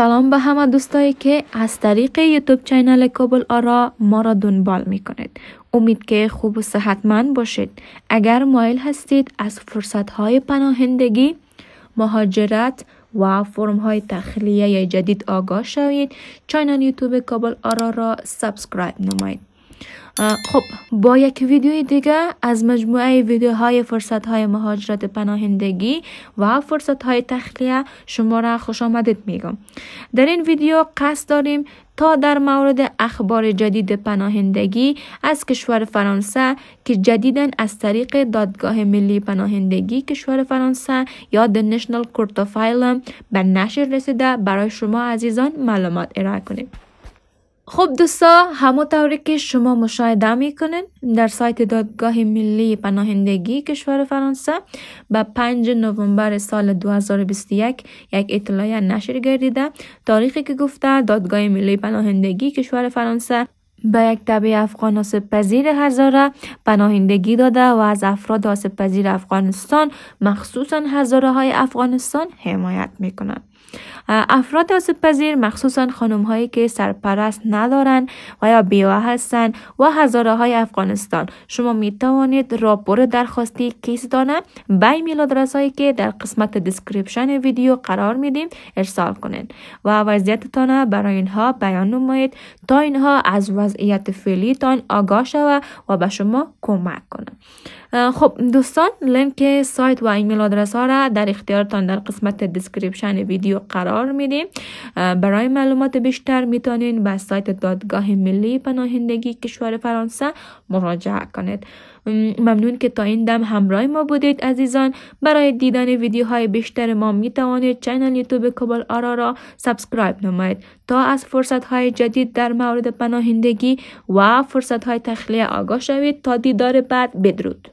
سلام به همه دوستایی که از طریق یوتیوب چینل کابل آرا ما را دنبال می کنید. امید که خوب و صحتمند باشید. اگر مایل هستید از فرصت های پناهندگی، مهاجرت و فرم های تخلیه جدید آگاه شوید، چینل یوتیوب کابل آرا را سابسکرایب نمایید. خب با یک ویدیوی دیگه از مجموعه ویدیوهای فرصت های مهاجرت پناهندگی و فرصت های تخلیه شما را خوش آمدید میگم در این ویدیو قصد داریم تا در مورد اخبار جدید پناهندگی از کشور فرانسه که جدیدا از طریق دادگاه ملی پناهندگی کشور فرانسه یا The National Court به نشر رسیده برای شما عزیزان معلومات ارائه کنیم. خب دوستا طوری که شما مشاهده میکنن در سایت دادگاه ملی پناهندگی کشور فرانسه به 5 نوامبر سال 2021 یک اطلاعیه نشر گردیده تاریخی که گفته دادگاه ملی پناهندگی کشور فرانسه به یک طبع افغان آسیب پذیر هزاره پناهندگی داده و از افراد آسیب پذیر افغانستان مخصوصا هزاره های افغانستان حمایت میکنند. افراد آسیب پذیر مخصوصا خانم هایی که سرپرست ندارند و یا بیوه هستند و هزاره های افغانستان شما می توانید راپور درخواستی کیس دانه به ایمیل آدرس هایی که در قسمت دیسکریپشن ویدیو قرار میدیم ارسال کنید و وضعیتتان برای اینها بیان نمایید تا اینها از وضعیت فعلیتان آگاه شوه و به شما کمک کنه خب دوستان لینک سایت و ایمیل آدرس ها را در اختیارتان در قسمت دسکریپشن ویدیو قرار میدیم برای معلومات بیشتر میتونین به سایت دادگاه ملی پناهندگی کشور فرانسه مراجعه کنید ممنون که تا این دم همراه ما بودید عزیزان برای دیدن ویدیوهای بیشتر ما می توانید چنل یوتیوب کابل آرا را سابسکرایب نمایید تا از فرصت های جدید در مورد پناهندگی و فرصت های تخلیه آگاه شوید تا دیدار بعد بدرود